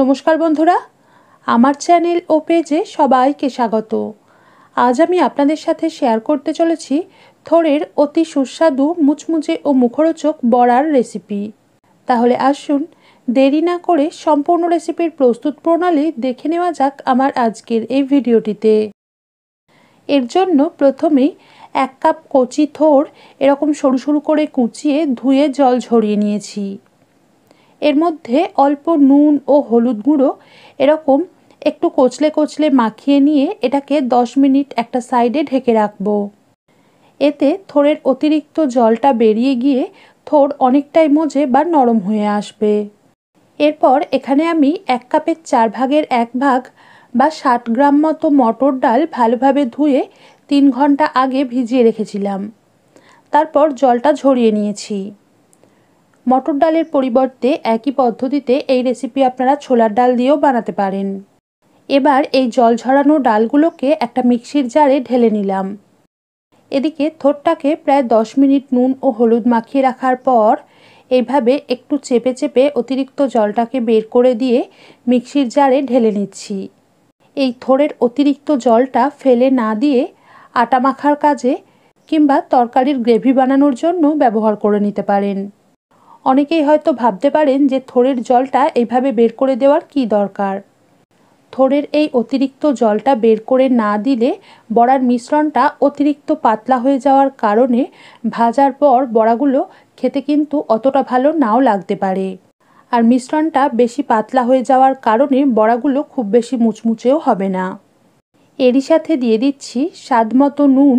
নমস্কার বন্ধুরা আমার চ্যানেল ও পেজে সবাইকে স্বাগত আজ আমি আপনাদের সাথে শেয়ার করতে চলেছি থোরের অতি সুস্বাদু মুচমুচে ও মুখরোচক বড়ার রেসিপি তাহলে আসুন দেরি না করে সম্পূর্ণ রেসিপির প্রস্তুত প্রণালী দেখে নেওয়া যাক আমার আজকের এই ভিডিওটিতে এর জন্য প্রথমেই এক কাপ কচি থোর এরকম সরু সরু করে কুচিয়ে ধুয়ে জল ঝরিয়ে নিয়েছি এর মধ্যে অল্প নুন ও হলুদ গুঁড়ো এরকম একটু কচলে কচলে মাখিয়ে নিয়ে এটাকে 10 মিনিট একটা সাইডে ঢেকে রাখব এতে থোড়ের অতিরিক্ত জলটা বেরিয়ে গিয়ে থোড় অনেকটাই মজে বা নরম হয়ে আসবে এরপর এখানে আমি এক কাপের চার ভাগের এক ভাগ বা ষাট গ্রাম মতো মটর ডাল ভালোভাবে ধুয়ে তিন ঘন্টা আগে ভিজিয়ে রেখেছিলাম তারপর জলটা ঝরিয়ে নিয়েছি মটর ডালের পরিবর্তে একই পদ্ধতিতে এই রেসিপি আপনারা ছোলার ডাল দিয়েও বানাতে পারেন এবার এই জল ঝরানো ডালগুলোকে একটা মিক্সির জারে ঢেলে নিলাম এদিকে থোরটাকে প্রায় দশ মিনিট নুন ও হলুদ মাখিয়ে রাখার পর এইভাবে একটু চেপে চেপে অতিরিক্ত জলটাকে বের করে দিয়ে মিক্সির জারে ঢেলে নিচ্ছি এই থোরের অতিরিক্ত জলটা ফেলে না দিয়ে আটা মাখার কাজে কিংবা তরকারির গ্রেভি বানানোর জন্য ব্যবহার করে নিতে পারেন অনেকেই হয়তো ভাবতে পারেন যে থোরের জলটা এইভাবে বের করে দেওয়ার কি দরকার থোরের এই অতিরিক্ত জলটা বের করে না দিলে বড়ার মিশ্রণটা অতিরিক্ত পাতলা হয়ে যাওয়ার কারণে ভাজার পর বড়াগুলো খেতে কিন্তু অতটা ভালো নাও লাগতে পারে আর মিশ্রণটা বেশি পাতলা হয়ে যাওয়ার কারণে বড়াগুলো খুব বেশি মুচমুচেও হবে না এরই সাথে দিয়ে দিচ্ছি স্বাদ মতো নুন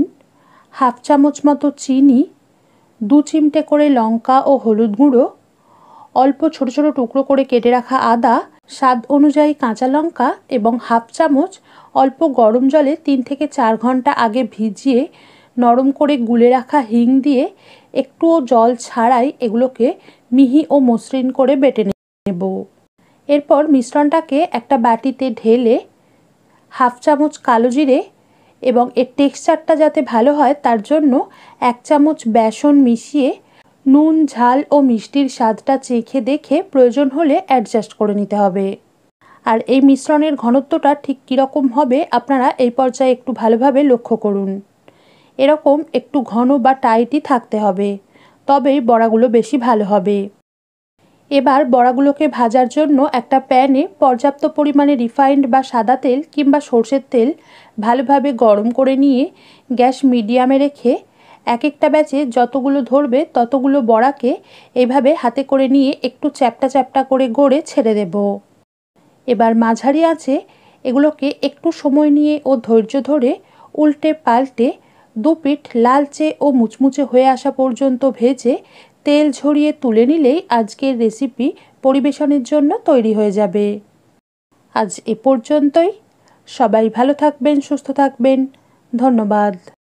হাফ চামচ মতো চিনি দু চিমটে করে লঙ্কা ও হলুদ গুঁড়ো অল্প ছোট ছোট টুকরো করে কেটে রাখা আদা স্বাদ অনুযায়ী কাঁচা লঙ্কা এবং হাফ চামচ অল্প গরম জলে তিন থেকে চার ঘন্টা আগে ভিজিয়ে নরম করে গুলে রাখা হিং দিয়ে একটুও জল ছাড়াই এগুলোকে মিহি ও মসৃণ করে বেটে নেব এরপর মিশ্রণটাকে একটা বাটিতে ঢেলে হাফ চামচ কালো জিরে এবং এর টেক্সচারটা যাতে ভালো হয় তার জন্য এক চামচ বেসন মিশিয়ে নুন ঝাল ও মিষ্টির স্বাদটা চেখে দেখে প্রয়োজন হলে অ্যাডজাস্ট করে নিতে হবে আর এই মিশ্রণের ঘনত্বটা ঠিক কীরকম হবে আপনারা এই পর্যায়ে একটু ভালোভাবে লক্ষ্য করুন এরকম একটু ঘন বা টাইটই থাকতে হবে তবেই বড়াগুলো বেশি ভালো হবে এবার বড়াগুলোকে ভাজার জন্য একটা প্যানে পর্যাপ্ত পরিমাণে রিফাইন্ড বা সাদা তেল কিংবা সর্ষের তেল ভালোভাবে গরম করে নিয়ে গ্যাস মিডিয়ামে রেখে এক একটা ব্যাচে যতগুলো ধরবে ততগুলো বড়াকে এভাবে হাতে করে নিয়ে একটু চ্যাপটা চ্যাপটা করে গড়ে ছেড়ে দেব এবার মাঝারি আছে এগুলোকে একটু সময় নিয়ে ও ধৈর্য ধরে উল্টে পাল্টে দু পিঠ লালচে ও মুচমুচে হয়ে আসা পর্যন্ত ভেজে তেল ঝরিয়ে তুলে নিলেই আজকের রেসিপি পরিবেশনের জন্য তৈরি হয়ে যাবে আজ এ পর্যন্তই সবাই ভালো থাকবেন সুস্থ থাকবেন ধন্যবাদ